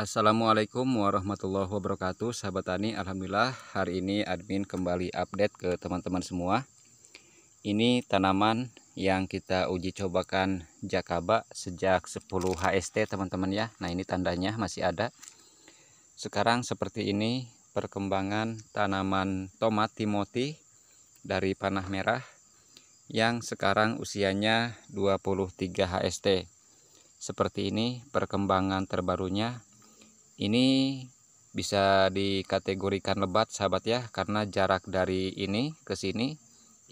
Assalamualaikum warahmatullahi wabarakatuh Sahabat Tani Alhamdulillah hari ini admin kembali update ke teman-teman semua Ini tanaman yang kita uji cobakan jakaba sejak 10 HST teman-teman ya Nah ini tandanya masih ada Sekarang seperti ini perkembangan tanaman tomat timoti dari panah merah yang sekarang usianya 23 HST seperti ini perkembangan terbarunya ini bisa dikategorikan lebat sahabat ya karena jarak dari ini ke sini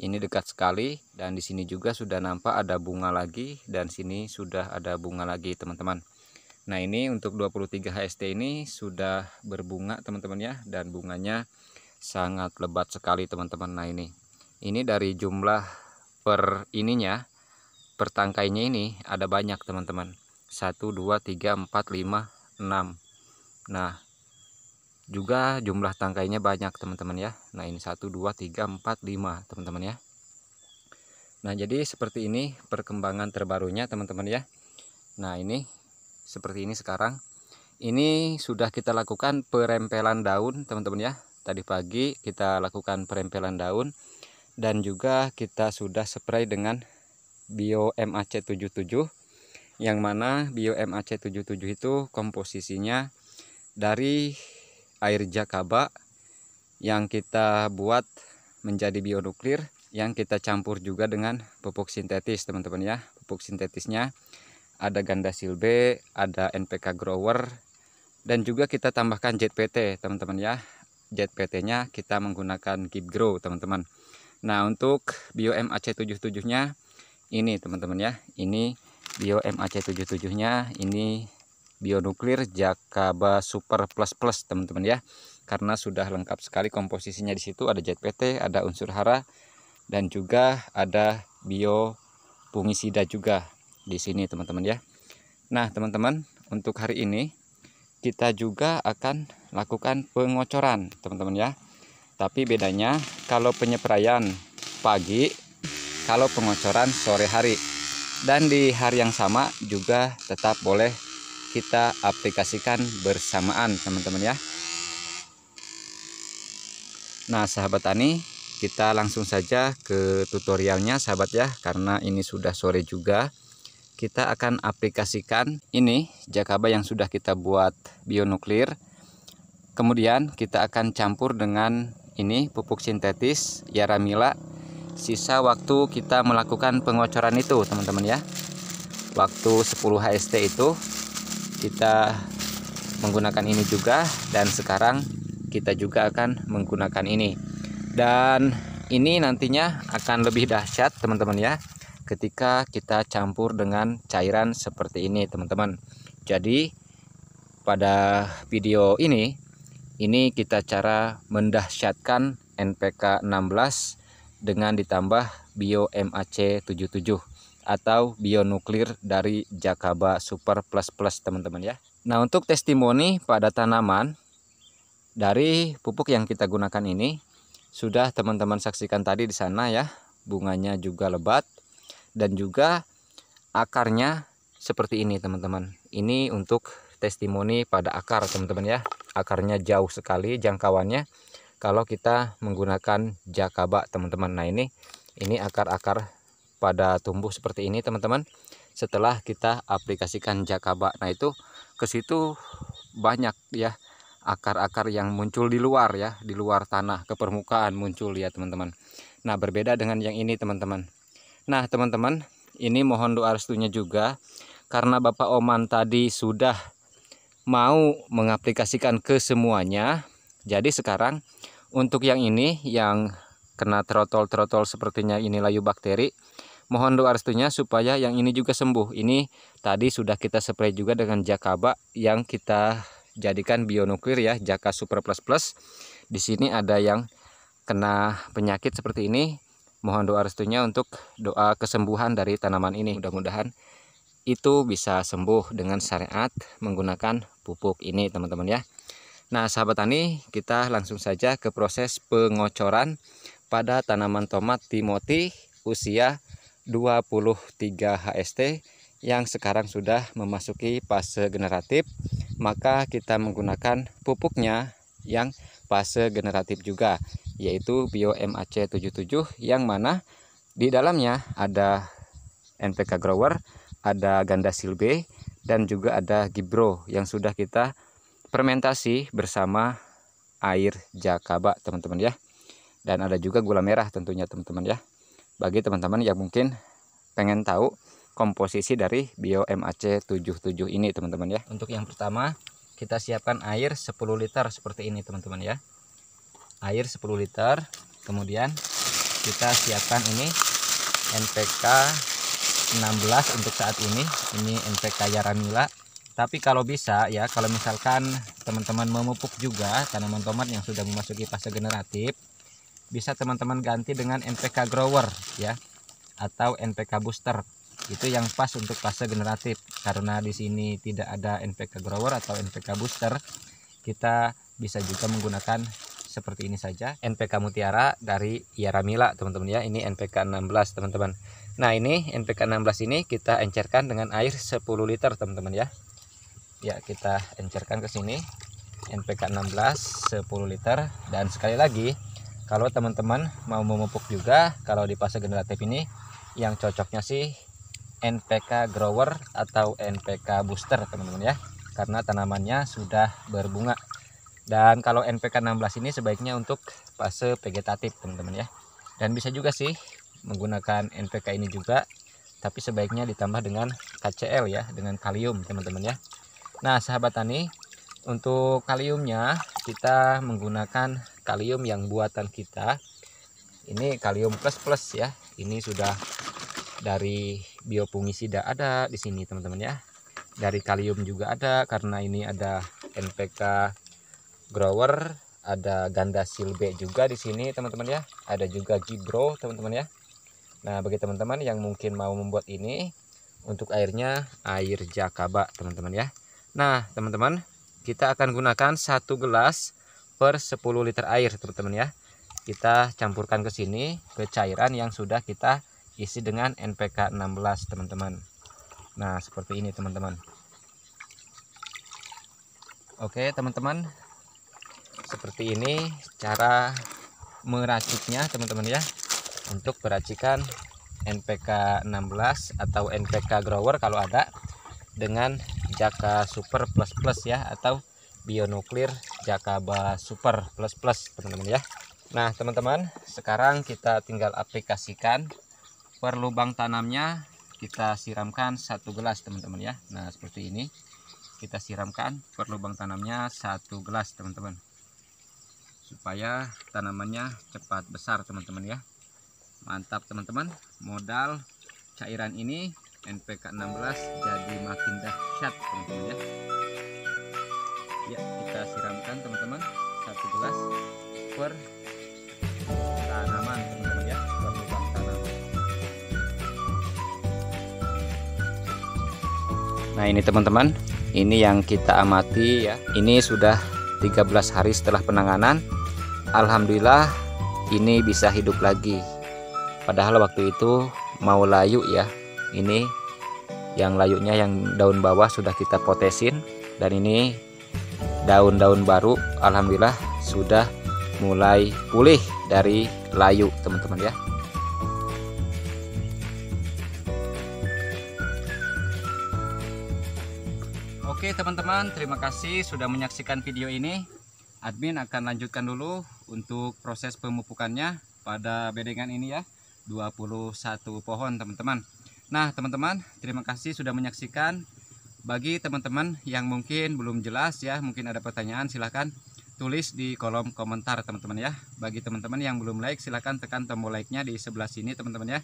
ini dekat sekali dan di sini juga sudah nampak ada bunga lagi dan sini sudah ada bunga lagi teman-teman nah ini untuk 23 HST ini sudah berbunga teman-teman ya dan bunganya sangat lebat sekali teman-teman nah ini ini dari jumlah per ininya per tangkainya ini ada banyak teman-teman 1 2 3 4 5 6 nah juga jumlah tangkainya banyak teman-teman ya nah ini 1 2 3 4 5 teman-teman ya nah jadi seperti ini perkembangan terbarunya teman-teman ya nah ini seperti ini sekarang ini sudah kita lakukan perempelan daun teman-teman ya tadi pagi kita lakukan perempelan daun dan juga kita sudah spray dengan bio MAC77 yang mana bio MAC77 itu komposisinya dari air jakaba yang kita buat menjadi bionuklir yang kita campur juga dengan pupuk sintetis teman-teman ya pupuk sintetisnya ada ganda silbe ada NPK grower dan juga kita tambahkan JPT teman-teman ya JPT nya kita menggunakan keep Grow teman-teman nah untuk bio MAC 77 nya ini teman-teman ya ini bio MAC 77 nya ini bionuklir Jakaba Super Plus Plus teman-teman ya karena sudah lengkap sekali komposisinya di situ ada JPT ada unsur hara dan juga ada bio fungisida juga di sini teman-teman ya nah teman-teman untuk hari ini kita juga akan lakukan pengocoran teman-teman ya tapi bedanya kalau penyeprayan pagi kalau pengocoran sore hari dan di hari yang sama juga tetap boleh kita aplikasikan bersamaan teman-teman ya nah sahabat tani kita langsung saja ke tutorialnya sahabat ya karena ini sudah sore juga kita akan aplikasikan ini jakaba yang sudah kita buat bionuklir kemudian kita akan campur dengan ini pupuk sintetis yaramila sisa waktu kita melakukan pengocoran itu teman-teman ya waktu 10 HST itu kita menggunakan ini juga dan sekarang kita juga akan menggunakan ini dan ini nantinya akan lebih dahsyat teman-teman ya ketika kita campur dengan cairan seperti ini teman-teman jadi pada video ini ini kita cara mendahsyatkan NPK 16 dengan ditambah bio MAC 77 atau bionuklir dari Jakaba Super Plus Plus teman-teman ya. Nah untuk testimoni pada tanaman dari pupuk yang kita gunakan ini sudah teman-teman saksikan tadi di sana ya bunganya juga lebat dan juga akarnya seperti ini teman-teman. Ini untuk testimoni pada akar teman-teman ya. Akarnya jauh sekali jangkauannya kalau kita menggunakan jakaba teman-teman. Nah ini ini akar-akar pada tumbuh seperti ini teman-teman setelah kita aplikasikan jakaba nah itu ke situ banyak ya akar-akar yang muncul di luar ya di luar tanah ke permukaan muncul ya teman-teman nah berbeda dengan yang ini teman-teman nah teman-teman ini mohon doa restunya juga karena Bapak Oman tadi sudah mau mengaplikasikan ke semuanya jadi sekarang untuk yang ini yang kena trotol-trotol sepertinya ini layu bakteri. Mohon doa restunya supaya yang ini juga sembuh. Ini tadi sudah kita spray juga dengan jakaba yang kita jadikan bionuklir ya, jaka super plus plus. Di sini ada yang kena penyakit seperti ini. Mohon doa restunya untuk doa kesembuhan dari tanaman ini. Mudah-mudahan itu bisa sembuh dengan syariat menggunakan pupuk ini teman-teman ya. Nah sahabat tani kita langsung saja ke proses pengocoran pada tanaman tomat timoti usia 23 HST yang sekarang sudah memasuki fase generatif maka kita menggunakan pupuknya yang fase generatif juga yaitu Bio MAC 77 yang mana di dalamnya ada NPK grower, ada ganda silbe dan juga ada gibro yang sudah kita fermentasi bersama air jakaba teman-teman ya dan ada juga gula merah tentunya teman-teman ya bagi teman-teman yang mungkin pengen tahu komposisi dari bio MAC 77 ini teman-teman ya untuk yang pertama kita siapkan air 10 liter seperti ini teman-teman ya air 10 liter kemudian kita siapkan ini NPK 16 untuk saat ini ini NPK Yaramila tapi kalau bisa ya kalau misalkan teman-teman memupuk juga tanaman tomat yang sudah memasuki fase generatif bisa teman-teman ganti dengan NPK grower ya atau NPK booster itu yang pas untuk fase generatif karena di sini tidak ada NPK grower atau NPK booster kita bisa juga menggunakan seperti ini saja NPK mutiara dari Yaramila teman-teman ya ini NPK 16 teman-teman nah ini NPK 16 ini kita encerkan dengan air 10 liter teman-teman ya ya kita encerkan ke sini NPK 16 10 liter dan sekali lagi kalau teman-teman mau memupuk juga kalau di fase generatif ini yang cocoknya sih NPK grower atau NPK booster teman-teman ya karena tanamannya sudah berbunga dan kalau NPK 16 ini sebaiknya untuk fase vegetatif teman-teman ya dan bisa juga sih menggunakan NPK ini juga tapi sebaiknya ditambah dengan KCL ya dengan kalium teman-teman ya nah sahabat tani untuk kaliumnya kita menggunakan kalium yang buatan kita ini kalium plus plus ya ini sudah dari biopungisida ada di sini teman-teman ya dari kalium juga ada karena ini ada NPK grower ada ganda silbe juga di sini teman-teman ya ada juga gibro teman-teman ya Nah bagi teman-teman yang mungkin mau membuat ini untuk airnya air jakaba teman-teman ya Nah teman-teman kita akan gunakan satu gelas per 10 liter air teman-teman ya kita campurkan ke sini ke cairan yang sudah kita isi dengan NPK 16 teman-teman nah seperti ini teman-teman oke teman-teman seperti ini cara meraciknya teman-teman ya untuk peracikan NPK 16 atau NPK grower kalau ada dengan jaka super plus plus ya atau bionuklir Jakaba Super Plus Plus teman-teman ya Nah teman-teman sekarang kita tinggal aplikasikan per lubang tanamnya kita siramkan satu gelas teman-teman ya Nah seperti ini kita siramkan per lubang tanamnya satu gelas teman-teman supaya tanamannya cepat besar teman-teman ya mantap teman-teman modal cairan ini NPK 16 jadi makin dahsyat teman-teman ya ya kita siramkan teman-teman satu gelas per tanaman teman-teman ya per lubang tanam nah ini teman-teman ini yang kita amati ya ini sudah 13 hari setelah penanganan Alhamdulillah ini bisa hidup lagi padahal waktu itu mau layu ya ini yang layunya yang daun bawah sudah kita potesin dan ini daun-daun baru alhamdulillah sudah mulai pulih dari layu teman-teman ya Oke teman-teman terima kasih sudah menyaksikan video ini admin akan lanjutkan dulu untuk proses pemupukannya pada bedengan ini ya 21 pohon teman-teman Nah teman-teman terima kasih sudah menyaksikan bagi teman-teman yang mungkin belum jelas ya, mungkin ada pertanyaan silahkan tulis di kolom komentar teman-teman ya. Bagi teman-teman yang belum like silahkan tekan tombol like-nya di sebelah sini teman-teman ya.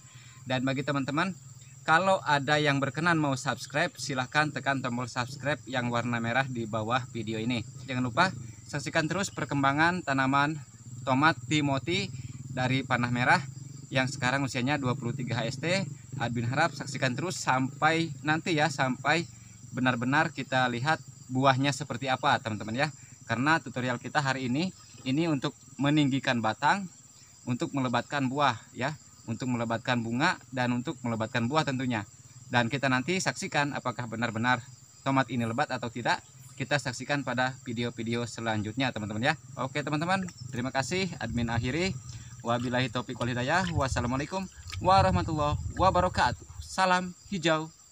Dan bagi teman-teman kalau ada yang berkenan mau subscribe silahkan tekan tombol subscribe yang warna merah di bawah video ini. Jangan lupa saksikan terus perkembangan tanaman tomat timoti dari panah merah yang sekarang usianya 23 HST. Admin harap saksikan terus sampai nanti ya sampai benar-benar kita lihat buahnya seperti apa teman-teman ya karena tutorial kita hari ini ini untuk meninggikan batang untuk melebatkan buah ya untuk melebatkan bunga dan untuk melebatkan buah tentunya dan kita nanti saksikan apakah benar-benar tomat ini lebat atau tidak kita saksikan pada video-video selanjutnya teman-teman ya oke teman-teman terima kasih admin akhiri wabillahi taufiq wal hidayah wassalamualaikum warahmatullahi wabarakatuh salam hijau